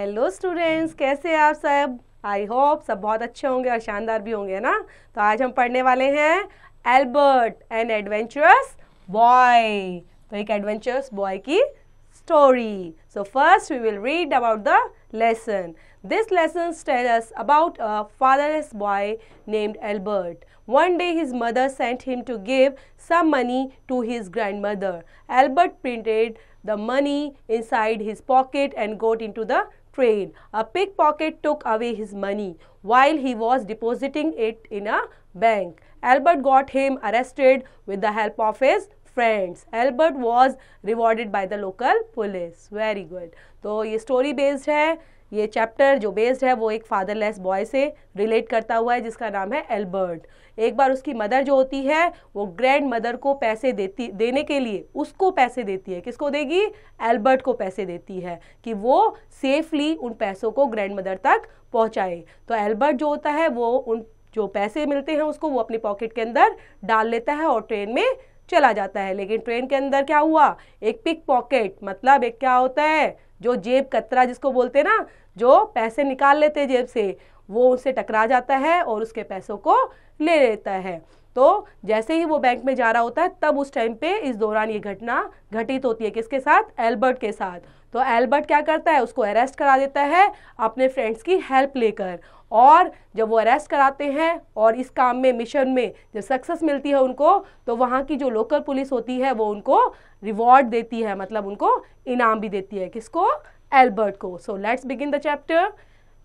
Hello students कैसे आप सब आई होप सब बहुत अच्छे होंगे और शानदार भी होंगे ना तो आज हम पढ़ने वाले हैं एल्बर्ट एन एडवेंचरस बॉय तो एक एडवेंचरस बॉय की story so first we will read about the lesson this lesson states about a fatherless boy named Albert one day his mother sent him to give some money to his grandmother Albert printed the money inside his pocket and got into the train. A pickpocket took away his money while he was depositing it in a bank. Albert got him arrested with the help of his friends albert was rewarded by the local police very good तो ये story based है ये chapter जो based है वो एक fatherless boy से relate करता हुआ है जिसका नाम है एल्बर्ट एक बार उसकी मदर जो होती है वो ग्रैंड मदर को पैसे देती देने के लिए उसको पैसे देती है किसको देगी एल्बर्ट को पैसे देती है कि वो सेफली उन पैसों को ग्रैंड मदर तक पहुँचाए तो एल्बर्ट जो होता है वो उन जो पैसे मिलते हैं उसको वो अपने पॉकेट के अंदर डाल लेता है और ट्रेन में चला जाता है लेकिन ट्रेन के अंदर क्या हुआ एक पिक पॉकेट मतलब एक क्या होता है जो जेब कतरा जिसको बोलते ना जो पैसे निकाल लेते जेब से वो उससे टकरा जाता है और उसके पैसों को ले लेता है तो जैसे ही वो बैंक में जा रहा होता है तब उस टाइम पे इस दौरान ये घटना घटित होती है किसके साथ एल्बर्ट के साथ तो एल्बर्ट क्या करता है उसको अरेस्ट करा देता है अपने फ्रेंड्स की हेल्प लेकर और जब वो अरेस्ट कराते हैं और इस काम में मिशन में जब सक्सेस मिलती है उनको तो वहाँ की जो लोकल पुलिस होती है वो उनको रिवॉर्ड देती है मतलब उनको इनाम भी देती है किसको एल्बर्ट को so let's begin the chapter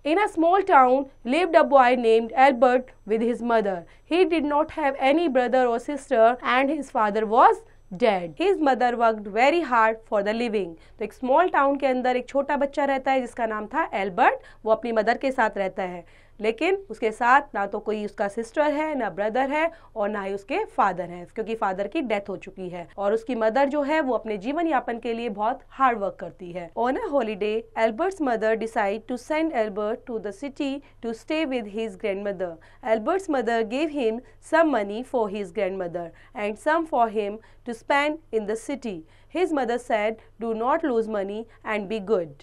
In a small town lived a boy named Albert with his mother. He did not have any brother or sister and his father was dead his mother worked very hard for the living तो एक small town के अंदर एक छोटा बच्चा रहता है जिसका नाम था एल्बर्ट वो अपनी मदर के साथ रहता है लेकिन उसके साथ ना तो कोई उसका सिस्टर है ना ब्रदर है और ना ही उसके फादर है क्योंकि फादर की डेथ हो चुकी है और उसकी मदर जो है वो अपने जीवन यापन के लिए बहुत हार्ड वर्क करती है on a holiday Albert's mother decide to send Albert to the city to stay with his grandmother Albert's mother gave him some money for his grandmother and some for him to spend in the city his mother said do not lose money and be good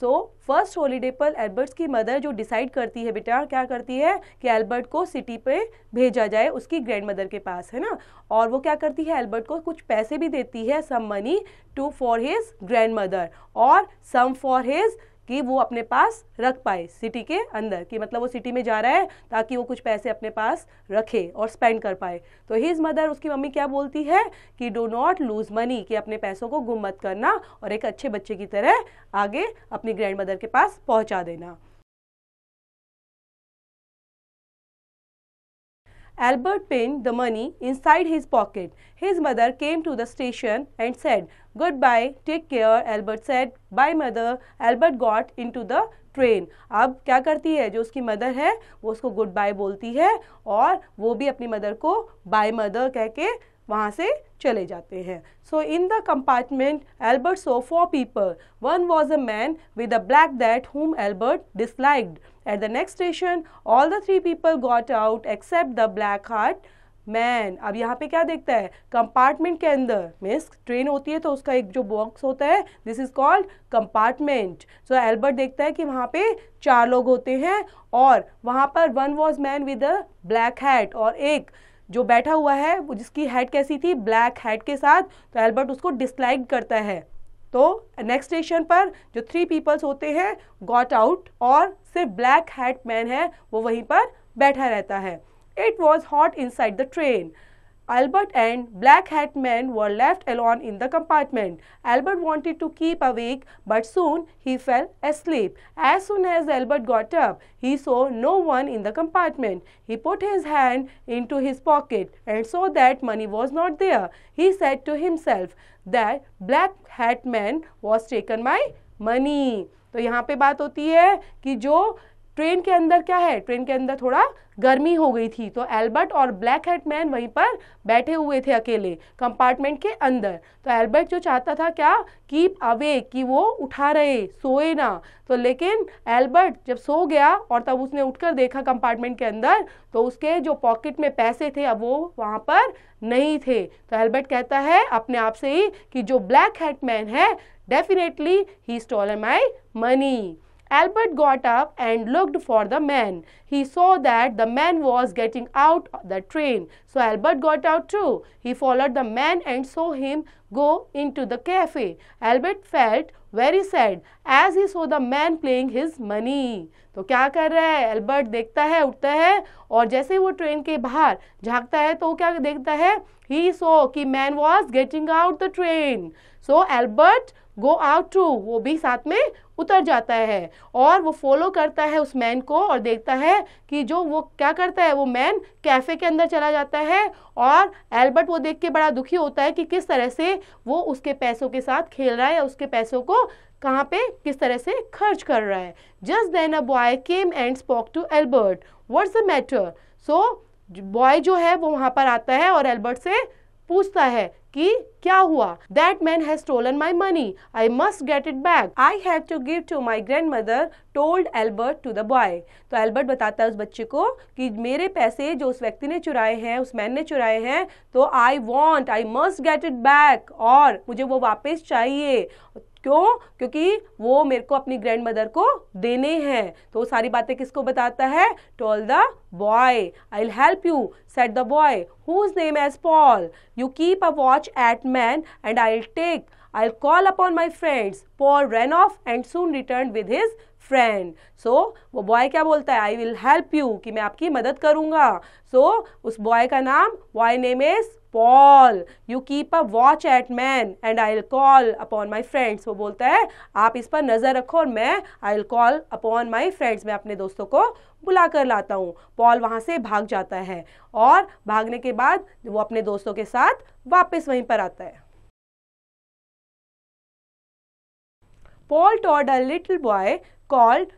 so first holiday पर Albert's की mother जो decide करती है बेटा क्या करती है कि एल्बर्ट को सिटी पे भेजा जाए उसकी ग्रैंड मदर के पास है ना और वो क्या करती है एल्बर्ट को कुछ पैसे भी देती है some money to for his grandmother और सम फॉर हिज कि वो अपने पास रख पाए सिटी के अंदर कि मतलब वो सिटी में जा रहा है ताकि वो कुछ पैसे अपने पास रखे और स्पेंड कर पाए तो हिज मदर उसकी मम्मी क्या बोलती है कि डो नॉट लूज मनी कि अपने पैसों को गुम मत करना और एक अच्छे बच्चे की तरह आगे अपनी ग्रैंड मदर के पास पहुंचा देना Albert pin the money inside his pocket his mother came to the station and said Goodbye, take care, Albert said. Bye, mother. Albert got into the train अब क्या करती है जो उसकी मदर है वो उसको गुड बाय बोलती है और वो भी अपनी मदर को बाय मदर कह के वहाँ से चले जाते हैं so in the compartment Albert saw four people one was a man with a black that whom Albert disliked at the next station all the three people got out except the black heart man अब यहाँ पे क्या देखता है compartment के अंदर means train होती है तो उसका एक जो बॉक्स होता है this is called compartment so Albert देखता है कि वहाँ पे चार लोग होते हैं और वहाँ पर one was man with a black hat और एक जो बैठा हुआ है जिसकी हैट कैसी थी ब्लैक हैट के साथ तो एल्बर्ट उसको डिसलाइक करता है तो नेक्स्ट स्टेशन पर जो थ्री पीपल्स होते हैं गॉट आउट और सिर्फ ब्लैक हैट मैन है वो वहीं पर बैठा रहता है It was hot inside the train. Albert and Black Hat Man were left alone in the compartment. Albert wanted to keep awake, but soon he fell asleep. As soon as Albert got up, he saw no one in the compartment. He put his hand into his pocket and saw that money was not there. He said to himself that Black Hat Man was taken my money. तो यहाँ पे बात होती है कि जो train के अंदर क्या है ट्रेन के अंदर थोड़ा गर्मी हो गई थी तो एल्बर्ट और ब्लैक हेड मैन वहीं पर बैठे हुए थे अकेले कंपार्टमेंट के अंदर तो एल्बर्ट जो चाहता था क्या कीप अवे कि वो उठा रहे सोए ना तो लेकिन एल्बर्ट जब सो गया और तब उसने उठकर देखा कंपार्टमेंट के अंदर तो उसके जो पॉकेट में पैसे थे अब वो वहाँ पर नहीं थे तो एल्बर्ट कहता है अपने आप से ही कि जो ब्लैक हेड मैन है डेफिनेटली ही stole my money Albert got up and looked for the man. He saw that the man was getting out the train. So Albert got out too. He followed the man and saw him go into the cafe. Albert felt very sad as he saw the man playing his money. तो क्या कर रहा है Albert देखता है उठता है और जैसे ही वो ट्रेन के बाहर झांकता है तो क्या देखता है ही सो कि man was getting out the train so Albert go out to वो भी साथ में उतर जाता है और वो फॉलो करता है उस मैन को और देखता है कि जो वो क्या करता है वो मैन कैफ़े के अंदर चला जाता है और एल्बर्ट वो देख के बड़ा दुखी होता है कि किस तरह से वो उसके पैसों के साथ खेल रहा है या उसके पैसों को कहाँ पे किस तरह से खर्च कर रहा है just then a boy came and spoke to Albert what's the matter so boy जो है वो वहाँ पर आता है और एल्बर्ट से पूछता है कि क्या हुआ that man has stolen my money I must get it back I have to give to my grandmother told Albert to the boy तो एल्बर्ट बताता है उस बच्चे को कि मेरे पैसे जो उस व्यक्ति ने चुराए हैं उस मैन ने चुराए हैं तो I want I must get it back और मुझे वो वापस चाहिए क्यों क्योंकि वो मेरे को अपनी ग्रैंड मदर को देने हैं तो वो सारी बातें किसको बताता है told the boy I will help you said the boy whose name was Paul you keep a watch at man and I will take I call upon my friends Paul ran off and soon return with his friend so वो boy क्या बोलता है आई will help you कि मैं आपकी मदद करूंगा सो so, उस बॉय का नाम boy name is Paul you keep a watch at man and I will call upon my friends वो बोलता है आप इस पर नज़र रखो और मैं I will call upon my friends मैं अपने दोस्तों को बुला कर लाता हूँ पॉल वहाँ से भाग जाता है और भागने के बाद वो अपने दोस्तों के साथ वापस वहीं पर आता है Paul told a little boy called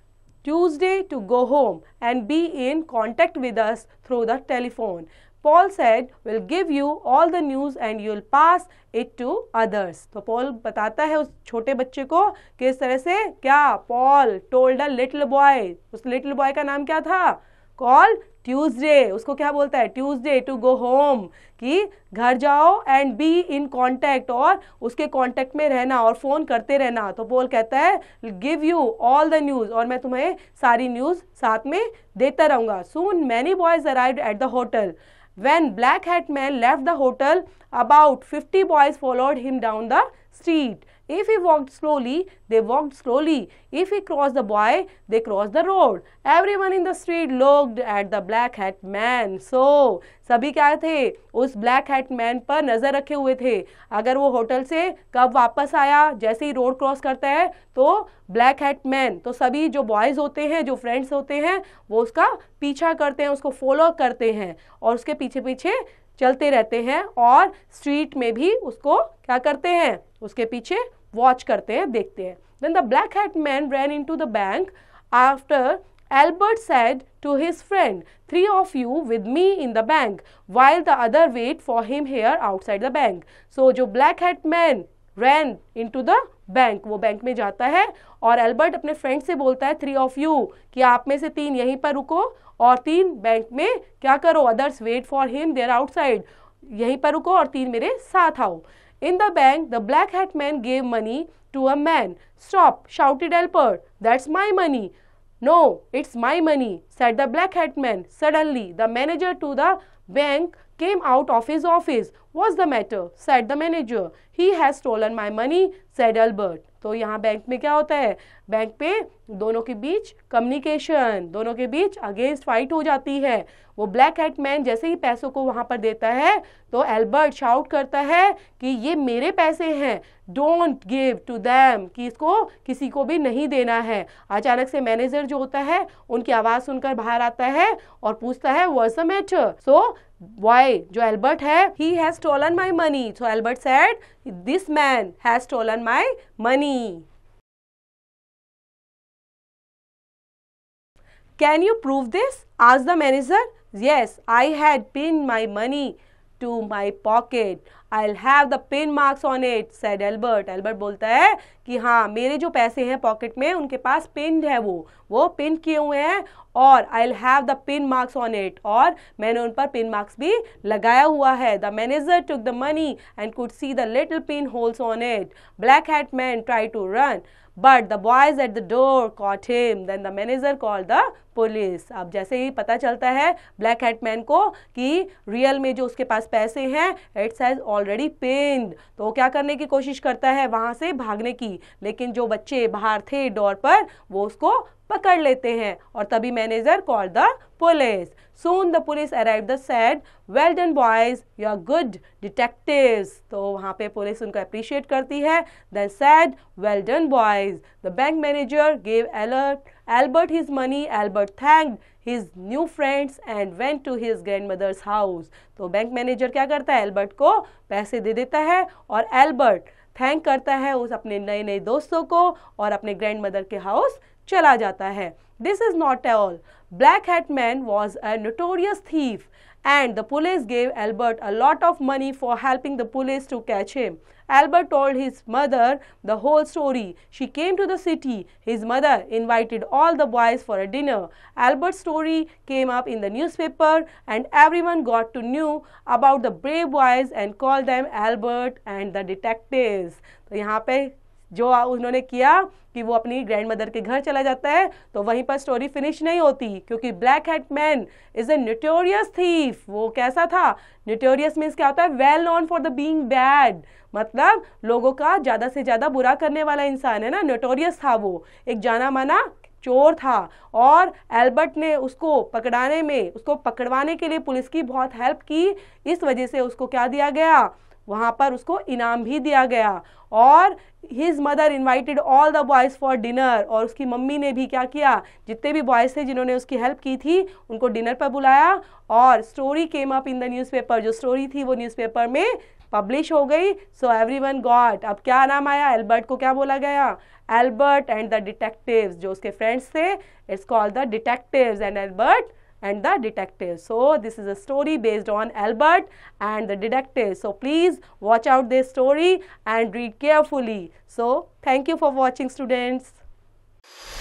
Tuesday to go home and be in contact with us through the telephone. Paul said, we'll give you all the news and you'll pass it to others. तो Paul बताता है उस छोटे बच्चे को किस तरह से क्या Paul told a little boy उस लिटिल बॉय का नाम क्या था कॉल ट्यूजडे उसको क्या बोलता है ट्यूजडे टू गो होम कि घर जाओ एंड बी इन कॉन्टैक्ट और उसके कॉन्टैक्ट में रहना और फ़ोन करते रहना तो पोल कहता है give you all the news और मैं तुम्हें सारी न्यूज़ साथ में देता रहूँगा soon many boys arrive at the hotel when black hat man left the hotel about fifty boys followed him down the street If he walked slowly, they walked slowly. If he crossed the boy, they crossed the road. Everyone in the street looked at the black hat man. So, सभी क्या थे उस black hat man पर नज़र रखे हुए थे अगर वो होटल से कब वापस आया जैसे ही रोड क्रॉस करता है तो ब्लैक हैट मैन तो सभी जो बॉयज़ होते हैं जो फ्रेंड्स होते हैं वो उसका पीछा करते हैं उसको फॉलो करते हैं और उसके पीछे पीछे चलते रहते हैं और स्ट्रीट में भी उसको क्या करते हैं उसके पीछे वॉच करते हैं देखते हैं then the black hat man ran into the bank after Albert said to his friend three of you with me in the bank while the other wait for him here outside the bank so जो black black man ran into the bank वो bank में जाता है और Albert अपने friend से बोलता है थ्री ऑफ यू कि आप में से तीन यहीं पर रुको और तीन बैंक में क्या करो others wait for him there outside यहीं पर रुको और तीन मेरे साथ आओ In the bank, the black hat man gave money to a man. Stop, shouted Alpert. That's my money. No, it's my money, said the black hat man. Suddenly, the manager to the bank came out of his office. What's the matter? said the manager. He has stolen my money, said Albert. तो यहाँ bank में क्या होता है bank पे दोनों के बीच communication दोनों के बीच अगेंस्ट फाइट हो जाती है वो ब्लैक हेड मैन जैसे ही पैसों को वहाँ पर देता है तो एल्बर्ट शाउट करता है कि ये मेरे पैसे हैं डोंट गिव टू दैम कि इसको किसी को भी नहीं देना है अचानक से मैनेजर जो होता है उनकी आवाज़ सुनकर बाहर आता है और पूछता है what's a matter so Why? जो एल्बर्ट है he has stolen my money so Albert said this man has stolen my money Can you prove this? asked the manager. Yes, I had pinned my money to my pocket. I'll have the pin marks on it, said Albert. Albert बोलता है कि हाँ मेरे जो पैसे हैं pocket में उनके पास पिन है वो वो पिन किए हुए हैं और I'll have the pin marks on it. और मैंने उन पर पिन मार्क्स भी लगाया हुआ है The manager took the money and could see the little pin holes on it. Black hat man tried to run. But the boys at the door caught him then the manager call the police अब जैसे ही पता चलता है black head man को कि real में जो उसके पास पैसे हैं इट्स हैज ऑलरेडी पेंड तो वो क्या करने की कोशिश करता है वहाँ से भागने की लेकिन जो बच्चे बाहर थे डोर पर वो उसको पकड़ लेते हैं और तभी manager call the police soon the police arrive the said well done boys you are good detectives तो वहाँ पे पुलिस उनको अप्रिशिएट करती है then said well done boys the bank manager gave Albert Albert his money, Albert thanked his new friends and went to his grandmother's house. तो bank manager क्या करता है एल्बर्ट को पैसे दे देता है और एल्बर्ट थैंक करता है उस अपने नए नए दोस्तों को और अपने ग्रैंड मदर के हाउस चला जाता है this is not all black hat man was a notorious thief and the police gave Albert a lot of money for helping the police to catch him Albert told his mother the whole story she came to the city his mother invited all the boys for a dinner Albert story came up in the newspaper and everyone got to knew about the brave boys and call them Albert and the detective यहाँ पे जो उन्होंने किया कि वो अपनी grand mother के घर चला जाता है तो वहीं पर स्टोरी फिनिश नहीं होती क्योंकि black head man is a notorious thief वो कैसा था न्यूटोरियस मीन्स क्या होता है well known for the being bad मतलब लोगों का ज़्यादा से ज़्यादा बुरा करने वाला इंसान है ना न्यूटोरियस था वो एक जाना माना चोर था और एल्बर्ट ने उसको पकड़ाने में उसको पकड़वाने के लिए पुलिस की बहुत हेल्प की इस वजह से उसको क्या दिया गया वहाँ पर उसको इनाम भी दिया गया और his mother invited all the boys for dinner और उसकी मम्मी ने भी क्या किया जितने भी बॉयज़ थे जिन्होंने उसकी हेल्प की थी उनको डिनर पर बुलाया और story came up in the newspaper जो स्टोरी थी वो न्यूज़पेपर में पब्लिश हो गई सो एवरी वन गॉड अब क्या नाम आया एल्बर्ट को क्या बोला गया एल्बर्ट एंड द डिटेक्टिव जो उसके फ्रेंड्स थे it's called the detective and Albert and the detective. So, this is a story based on Albert and the detective. So, please watch out this story and read carefully. So, thank you for watching students.